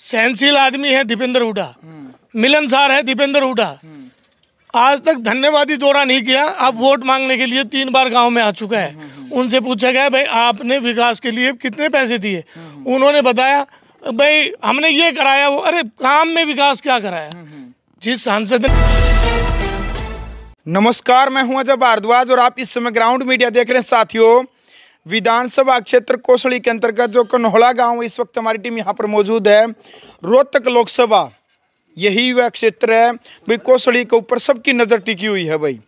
सहनशील आदमी है दीपेंद्र हुडा मिलनसार है दीपेंद्र हुडा आज तक धन्यवादी दौरा नहीं किया अब वोट मांगने के लिए तीन बार गांव में आ चुका है उनसे पूछा गया भाई आपने विकास के लिए कितने पैसे दिए उन्होंने बताया भाई हमने ये कराया वो अरे काम में विकास क्या कराया जिस सांसद ने नमस्कार मैं हूं अजय भारद्वाज और आप इस समय ग्राउंड मीडिया देख रहे हैं साथियों विधानसभा क्षेत्र कोसली के अंतर्गत जो कन्होला गांव इस वक्त हमारी टीम यहाँ पर मौजूद है रोहतक लोकसभा यही वह क्षेत्र है भाई कोसली के ऊपर सबकी नज़र टिकी हुई है भाई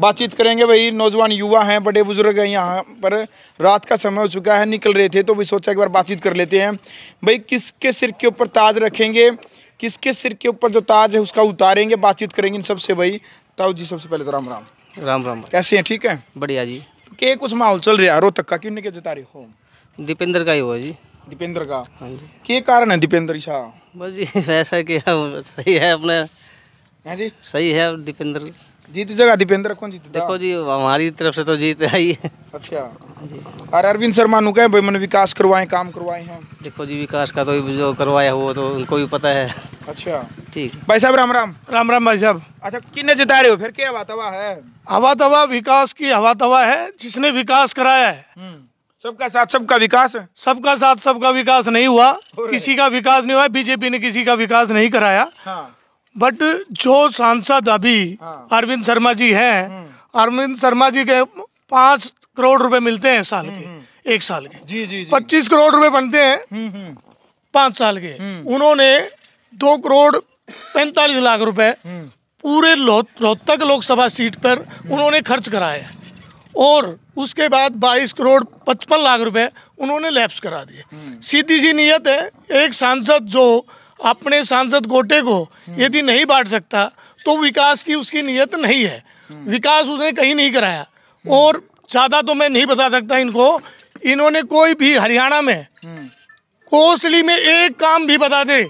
बातचीत करेंगे भाई नौजवान युवा हैं बड़े बुजुर्ग हैं यहाँ पर रात का समय हो चुका है निकल रहे थे तो भी सोचा एक बार बातचीत कर लेते हैं भाई किसके सिर के ऊपर ताज रखेंगे किसके सिर के ऊपर जो ताज है उसका उतारेंगे बातचीत करेंगे इन सबसे भाई ताऊ जी सबसे पहले तो राम राम राम राम कैसे हैं ठीक है बढ़िया जी ਕਿ ਕੁਝ ਮਾਹੌਲ ਚੱਲ ਰਿਹਾ रोहतक का ਕਿਉਂ के ਜਤਾ रहे हो दीपेंद्र का ही हुआ जी दीपेंद्र का हाँ जी के कारण है दीपेंद्र शाह बस जी वैसा कि हम सही है अपने हाँ जी सही है दीपेंद्र जीत जगह दीपेंद्र कौन जीत देखो जी हमारी तरफ से तो जीत है ही अच्छा हाँ जी और अरविंद शर्मा नु कहे भाई मैंने विकास करवाए काम करवाए हैं देखो जी विकास का तो जो करवाया वो तो उनको भी पता है अच्छा भाई साहब राम राम राम राम भाई साहब अच्छा किन्ने जिता रहे हो फिर क्या हवा है हवा तवा विकास की हवा तवा है जिसने विकास कराया है हम्म। सबका साथ सबका विकास सबका साथ सबका विकास नहीं हुआ किसी का विकास नहीं हुआ बीजेपी ने किसी का विकास नहीं कराया हाँ। बट जो सांसद अभी हाँ। अरविंद शर्मा जी हैं हम्म। अरविंद शर्मा जी के पाँच करोड़ रुपए मिलते हैं साल के हम्म, एक साल के जी जी पच्चीस करोड़ रुपए बनते हैं पाँच साल के उन्होंने दो करोड़ पैंतालीस लाख रुपए हम्म। पूरे रोहतक लोकसभा सीट पर उन्होंने खर्च कराया और उसके बाद 22 करोड़ 55 लाख रुपए उन्होंने लैप्स करा दिए हम्म। सीधी सी नीयत है एक सांसद जो अपने सांसद गोटे को हम्म। यदि नहीं बांट सकता तो विकास की उसकी नीयत नहीं है विकास उसने कहीं नहीं कराया और ज़्यादा तो मैं नहीं बता सकता इनको इन्होंने कोई भी हरियाणा में कोसली में एक काम भी बता दे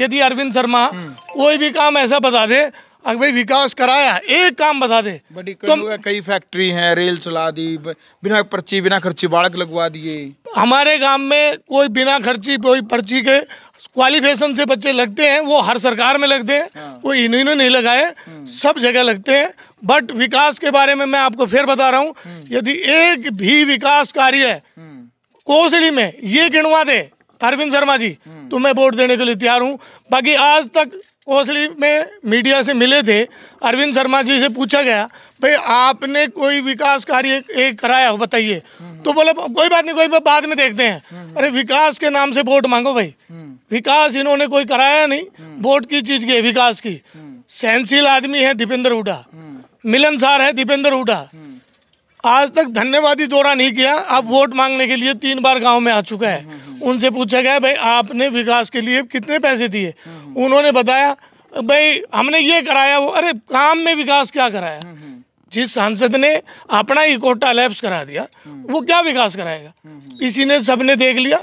यदि अरविंद शर्मा हम्म। कोई भी काम ऐसा बता दे अगर भाई विकास कराया एक काम बता दे बड़ी तो कई फैक्ट्री हैं रेल चला दी बिना पर्ची बिना खर्ची बाड़क लगवा दिए हमारे गांव में कोई बिना खर्ची कोई पर्ची के क्वालिफिकेशन से बच्चे लगते हैं वो हर सरकार में लगते हैं हाँ। कोई इन्होंने नहीं लगाए हम्म। सब जगह लगते हैं बट विकास के बारे में मैं आपको फिर बता रहा हूँ हम्म। यदि एक भी विकास कार्य कोसली में ये गिणवा दे अरविंद शर्मा जी हम्म। तो मैं वोट देने के लिए तैयार हूँ बाकी आज तक कोसली में मीडिया से मिले थे अरविंद शर्मा जी से पूछा गया भाई आपने कोई विकास कार्य एक कराया हो बताइए हम्म। तो बोला कोई बात नहीं कोई बाद में देखते हैं हम्म। अरे विकास के नाम से वोट मांगो भाई विकास इन्होंने कोई कराया नहीं वोट की चीज़ की विकास की सहनशील आदमी है दीपेंद्र हुडा मिलनसार है दीपेंद्र हुडा आज तक धन्यवादी दौरा नहीं किया अब वोट मांगने के लिए तीन बार गांव में आ चुका है उनसे पूछा गया भाई आपने विकास के लिए कितने पैसे दिए उन्होंने बताया भाई हमने ये कराया वो अरे काम में विकास क्या कराया जिस सांसद ने अपना ही कोटा लैप्स करा दिया वो क्या विकास कराएगा इसी ने सबने देख लिया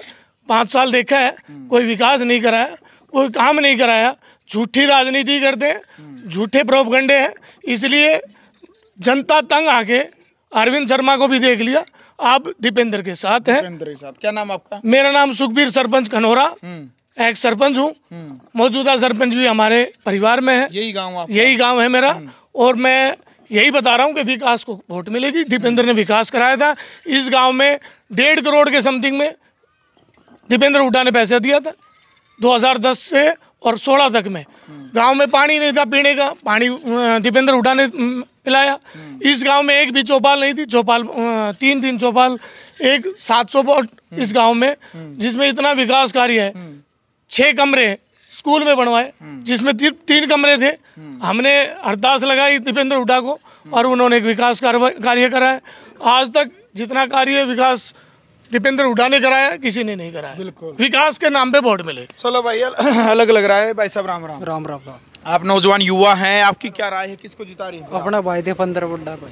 पाँच साल देखा है कोई विकास नहीं कराया कोई काम नहीं कराया झूठी राजनीति करते हैं झूठे प्रोपगंडे हैं इसलिए जनता तंग आके अरविंद शर्मा को भी देख लिया आप दीपेंद्र के साथ हैं दीपेंद्र के साथ क्या नाम आपका मेरा नाम सुखबीर सरपंच खनोरा हम्म। एक सरपंच हूँ हम्म। मौजूदा सरपंच भी हमारे परिवार में है यही गांव गाँव यही गांव है मेरा हम्म। और मैं यही बता रहा हूँ कि विकास को वोट मिलेगी दीपेंद्र ने विकास कराया था इस गांव में डेढ़ करोड़ के समथिंग में दीपेंद्र हुडा ने पैसा दिया था 2010 से और 16 तक में गांव में पानी नहीं था पीने का पानी दीपेंद्र हुडा ने पिलाया इस गांव में एक भी चौपाल नहीं थी चौपाल तीन तीन चौपाल एक सात सौ वोट इस गांव में जिसमें इतना विकास कार्य है छः कमरे स्कूल में बनवाए जिसमें ती, तीन कमरे थे हमने हड़ताल लगाई दीपेंद्र हुडा को और उन्होंने विकास कार्य कराया आज तक जितना कार्य विकास दीपेंद्र हुडा ने कराया किसी ने नहीं कराया बिल्कुल विकास के नाम पे वोट मिले चलो भाई अलग लग रहा है भाई साहब राम राम राम राम राम आप नौजवान युवा हैं आपकी क्या राय है किसको जिता रही है अपना भाई दीपेंद्र बुड्ढा भाई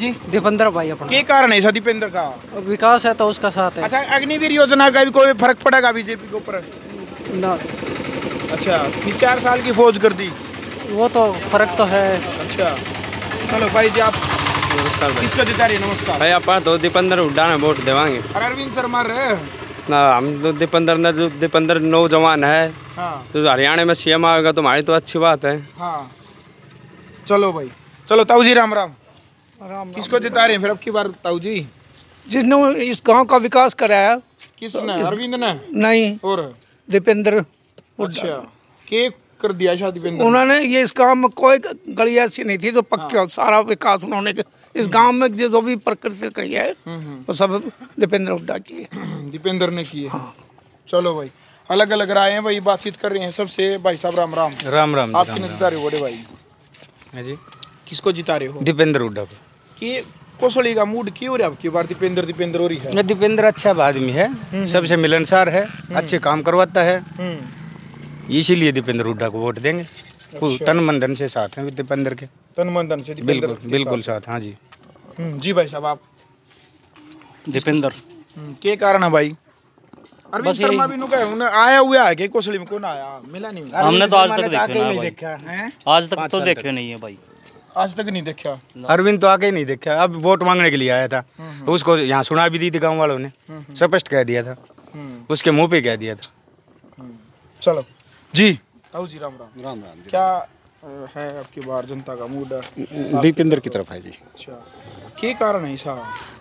जी दीपेंद्र भाई अपना क्या कारण है दीपेंद्र का विकास है तो उसका साथ है अच्छा अग्निवीर योजना का भी कोई फर्क पड़ेगा बीजेपी के ऊपर अच्छा अच्छा चार साल की फौज कर दी वो तो फर्क तो है अच्छा चलो भाई जी आप નમસ્કાર ભાઈ કિસકો દિતારી નમસ્કાર ભાઈ આપણે તો દીપંદર ઉડાને वोट देवांगे अरविंद शर्मा रे ना हम तो दीपेंद्र ने जो दीपेंद्र नौजवान है हाँ तो हरियाणा में सीएम आएगा तो हमारी तो अच्छी बात है हाँ चलो भाई चलो ताऊ जी राम राम राम किसको जिता रहे फिर अब की बार ताऊ जी जिसने इस गांव का विकास कराया किसने अरविंद ने नहीं और दीपेंद्र अच्छा के कर दिया शादी पे उन्होंने ये इस गांव में कोई गली ऐसी नहीं थी जो पक्के हाँ। सारा विकास उन्होंने इस हम्म। गांव में जो भी प्रकृति कही है हम्म, हम्म। वो सब दीपेंद्र हुड्डा की है दीपेंद्र ने की है हाँ। चलो भाई अलग अलग राय है भाई बातचीत कर रहे हैं सबसे भाई साहब राम राम राम राम आप किन्हें जिता रहे हो बड़े भाई हाँ जी किसको जिता रहे हो दीपेंद्र हुड्डा की कि कोसली का मूड क्यों रहा आपकी बार दीपेंद्र दीपेंद्र हो रही है दीपेंद्र अच्छा आदमी है सबसे मिलनसार है अच्छे काम करवाता है इसीलिए दीपेंद्र हुड्डा को वोट देंगे अच्छा। तन मंदन से साथ हैं दीपेंद्र के तन मंदन से बिल्कुल बिल्कुल साथ हाँ जी हम्म, जी भाई साहब आप दीपेंद्र हम्म, के कारण है भाई अरविंद शर्मा भी नुका है आया हुआ है कि कोसली में कौन आया मिला नहीं हमने तो आज तक देखा नहीं देखा है आज तक तो देखे नहीं है भाई आज तक नहीं देखा अरविंद तो आके ही नहीं देखा अब वोट मांगने के लिए आया था हम्म, तो उसको यहाँ सुना भी दी थी गाँव वालों ने स्पष्ट कह दिया था उसके मुंह पे कह दिया था चलो जी ताऊ जी राम राम राम राम क्या है आपकी बार जनता का मूड दीपेंद्र की तरफ है जी अच्छा क्या कारण है ऐसा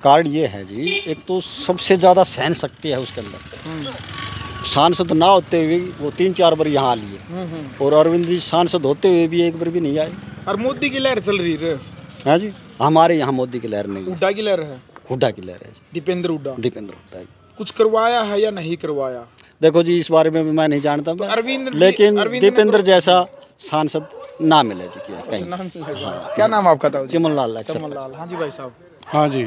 कारण ये है जी एक तो सबसे ज़्यादा सहन शक्ति है उसके अंदर हम्म। सांसद ना होते हुए वो तीन चार बार यहाँ आ लिए हम्म, हम्म। और अरविंद जी सांसद होते हुए भी एक बार भी नहीं आए और मोदी की लहर चल रही है हाँ जी हमारे यहाँ मोदी की लहर नहीं हुड्डा की लहर है हुड्डा की लहर है दीपेंद्र हुड्डा दीपेंद्र हुड्डा कुछ करवाया है या नहीं करवाया देखो जी इस बारे में मैं नहीं जानता तो अरविंद लेकिन तो- दीपेंद्र जैसा सांसद ना मिले जी कहीं नाम हाँ, क्या नाम आपका था चिमन लाल चिमन लाल हाँ जी भाई साहब हाँ जी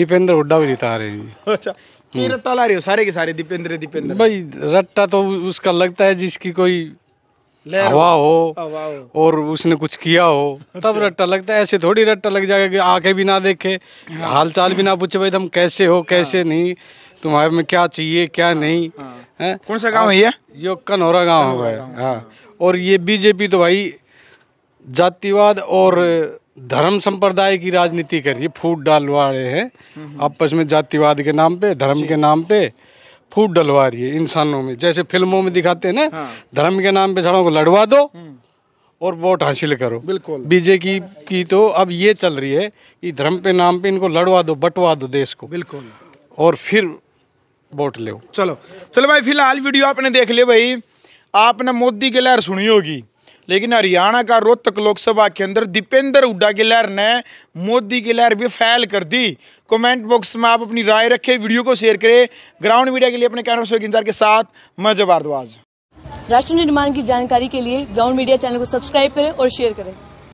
दीपेंद्र हुड्डा भी जिता रहे हैं अच्छा रट्टा हम्म। ला रहे हो सारे के सारे दीपेंद्र दीपेंद्र भाई रट्टा तो उसका लगता है जिसकी कोई हवा हो, और उसने कुछ किया हो तब रट्टा लगता है ऐसे थोड़ी रट्टा लग जाएगा कि आंखें भी ना देखे हाँ। हाल चाल भी ना पूछे भाई तुम कैसे हो कैसे हाँ। नहीं तुम्हारे में क्या चाहिए क्या नहीं हाँ। है कौन सा गाँव है ये यो कनौरा गाँव हो गया और ये बीजेपी तो भाई जातिवाद और धर्म संप्रदाय की राजनीति कर रही है फूट डाल वाले हैं हम्म। आपस में जातिवाद के नाम पे धर्म के नाम पे फूट डलवा रही है इंसानों में जैसे फिल्मों में दिखाते हैं ना हाँ। धर्म के नाम पे सड़ों को लड़वा दो हम्म। और वोट हासिल करो बिल्कुल बीजेपी की, तो अब ये चल रही है कि धर्म पे नाम पे इनको लड़वा दो बंटवा दो देश को बिल्कुल और फिर वोट ले चलो चलो भाई फिलहाल वीडियो आपने देख लिया भाई आपने मोदी के लहर सुनी होगी लेकिन हरियाणा का रोहतक लोकसभा के अंदर दीपेंद्र हुडा की लहर ने मोदी की लहर भी फैल कर दी कमेंट बॉक्स में आप अपनी राय रखें वीडियो को शेयर करें ग्राउंड मीडिया के लिए अपने कैमरा शोकिंदार के साथ मैं जबारदवाज राष्ट्र निर्माण की जानकारी के लिए ग्राउंड मीडिया चैनल को सब्सक्राइब करें और शेयर करें